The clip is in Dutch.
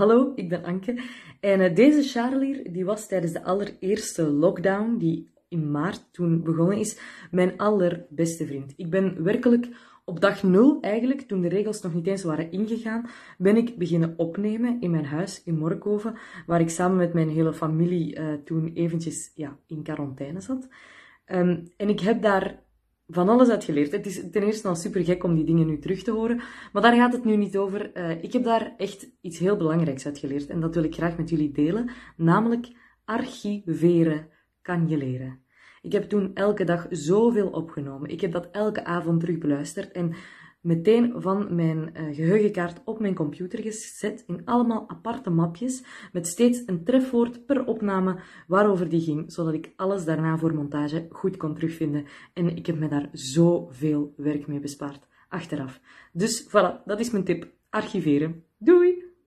hallo, ik ben Anke. En eh, deze charlier die was tijdens de allereerste lockdown, die in maart toen begonnen is, mijn allerbeste vriend. Ik ben werkelijk op dag nul eigenlijk, toen de regels nog niet eens waren ingegaan, ben ik beginnen opnemen in mijn huis in Morkoven, waar ik samen met mijn hele familie eh, toen eventjes ja, in quarantaine zat. Ehm, en ik heb daar van alles uit geleerd. Het is ten eerste al super gek om die dingen nu terug te horen, maar daar gaat het nu niet over. Eh, ik heb daar echt iets heel belangrijks uit geleerd en dat wil ik graag met jullie delen, namelijk archiveren kan je leren. Ik heb toen elke dag zoveel opgenomen. Ik heb dat elke avond terug beluisterd en meteen van mijn eh, geheugenkaart op mijn computer gezet in allemaal aparte mapjes met steeds een trefwoord per opname waarover die ging, zodat ik alles daarna voor montage goed kon terugvinden. En ik heb me daar zoveel werk mee bespaard achteraf. Dus voilà, dat is mijn tip. Archiveren. Doei!